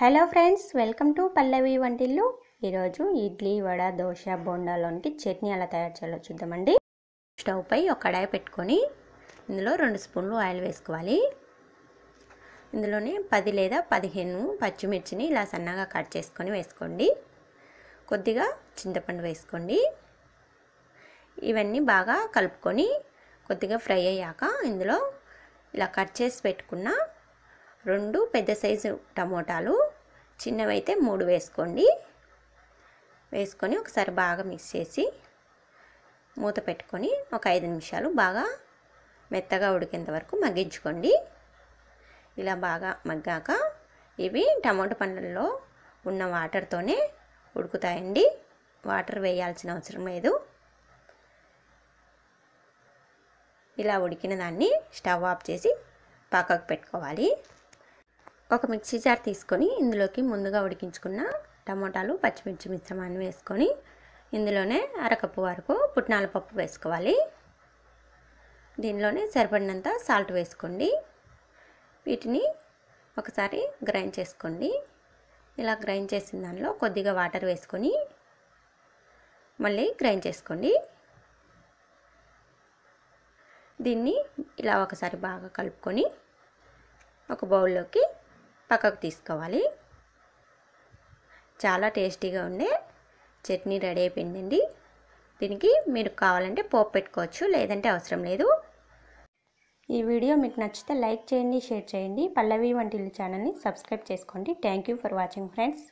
hello friends welcome to Pallavi వంటిల్లు ఈరోజు ఇడ్లీ వడ దోశ బొండాలోనికి చట్నీ ఎలా తయారు చేయాలో చూద్దామండి స్టవ్ పై ఒక కడాయి పెట్టుకొని ఇందులో రెండు స్పూన్లు ఆయిల్ వేసుకోవాలి ఇందులోనే పది లేదా పదిహేను పచ్చిమిర్చిని ఇలా సన్నగా కట్ చేసుకొని వేసుకోండి కొద్దిగా చింతపండు వేసుకోండి ఇవన్నీ బాగా కలుపుకొని కొద్దిగా ఫ్రై అయ్యాక ఇందులో ఇలా కట్ చేసి పెట్టుకున్న రెండు పెద్ద సైజు టమోటాలు చిన్నవైతే మూడు వేసుకోండి వేసుకొని ఒకసారి బాగా మిక్స్ చేసి మూత పెట్టుకొని ఒక ఐదు నిమిషాలు బాగా మెత్తగా ఉడికేంత వరకు మగ్గించుకోండి ఇలా బాగా మగ్గాక ఇవి టమాటో పండ్లలో ఉన్న వాటర్తోనే ఉడుకుతాయండి వాటర్ వేయాల్సిన అవసరం లేదు ఇలా ఉడికిన దాన్ని స్టవ్ ఆఫ్ చేసి పక్కకు పెట్టుకోవాలి ఒక మిక్సీ జార్ తీసుకొని ఇందులోకి ముందుగా ఉడికించుకున్న టమోటాలు పచ్చిమిర్చి మిశ్రమాన్ని వేసుకొని ఇందులోనే అరకప్పు వరకు పుట్నాల పప్పు వేసుకోవాలి దీనిలోనే సరిపడినంత సాల్ట్ వేసుకోండి వీటిని ఒకసారి గ్రైండ్ చేసుకోండి ఇలా గ్రైండ్ చేసిన దానిలో కొద్దిగా వాటర్ వేసుకొని మళ్ళీ గ్రైండ్ చేసుకోండి దీన్ని ఇలా ఒకసారి బాగా కలుపుకొని ఒక బౌల్లోకి పక్కకు తీసుకోవాలి చాలా టేస్టీగా ఉండే చట్నీ రెడీ అయిపోయిందండి దీనికి మీరు కావాలంటే పోపు పెట్టుకోవచ్చు లేదంటే అవసరం లేదు ఈ వీడియో మీకు నచ్చితే లైక్ చేయండి షేర్ చేయండి పల్లవి వంటి ఛానల్ని సబ్స్క్రైబ్ చేసుకోండి థ్యాంక్ ఫర్ వాచింగ్ ఫ్రెండ్స్